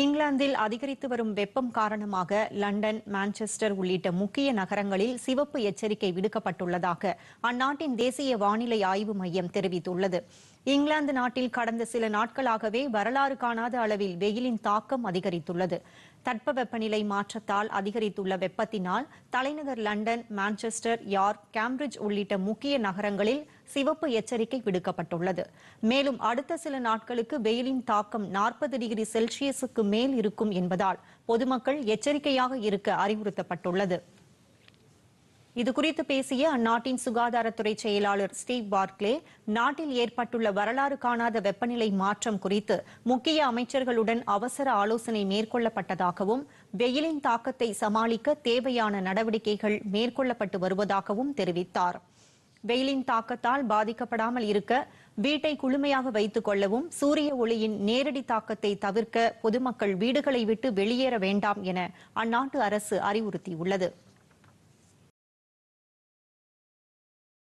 இங்கிலாந்தில் அதிகரித்து வரும் வெப்பம் காரணமாக லண்டன் மான்செஸ்டர் உள்ளிட்ட முக்கிய நகரங்களில் சிவப்பு எச்சரிக்கை விடுக்கப்பட்டுள்ளதாக அந்நாட்டின் தேசிய வானிலை ஆய்வு மையம் தெரிவித்துள்ளது இங்கிலாந்து நாட்டில் கடந்த சில நாட்களாகவே வரலாறு காணாத அளவில் வெயிலின் தாக்கம் அதிகரித்துள்ளது தட்பவெப்பநிலை மாற்றத்தால் அதிகரித்துள்ள வெப்பத்தினால் தலைநகர் லண்டன் மான்செஸ்டர் யார்க் கேம்பிரிட்ஜ் உள்ளிட்ட முக்கிய நகரங்களில் சிவப்பு எச்சரிக்கை விடுக்கப்பட்டுள்ளது மேலும் அடுத்த சில நாட்களுக்கு வெயிலின் தாக்கம் நாற்பது டிகிரி செல்சியஸுக்கு மேல் இருக்கும் என்பதால் பொதுமக்கள் எச்சரிக்கையாக இருக்க அறிவுறுத்தப்பட்டுள்ளது இது குறித்து பேசிய அந்நாட்டின் சுகாதாரத்துறை செயலாளர் ஸ்டீவ் பார்க்லே நாட்டில் ஏற்பட்டுள்ள வரலாறு காணாத வெப்பநிலை மாற்றம் குறித்து முக்கிய அமைச்சர்களுடன் அவசர ஆலோசனை மேற்கொள்ளப்பட்டதாகவும் வெயிலின் தாக்கத்தை சமாளிக்க தேவையான நடவடிக்கைகள் மேற்கொள்ளப்பட்டு வருவதாகவும் தெரிவித்தார் வெயிலின் தாக்கத்தால் பாதிக்கப்படாமல் இருக்க வீட்டை குளுமையாக வைத்துக் கொள்ளவும் சூரிய ஒளியின் நேரடி தாக்கத்தை தவிர்க்க பொதுமக்கள் வீடுகளை விட்டு வெளியேற வேண்டாம் என அந்நாட்டு அரசு அறிவுறுத்தியுள்ளது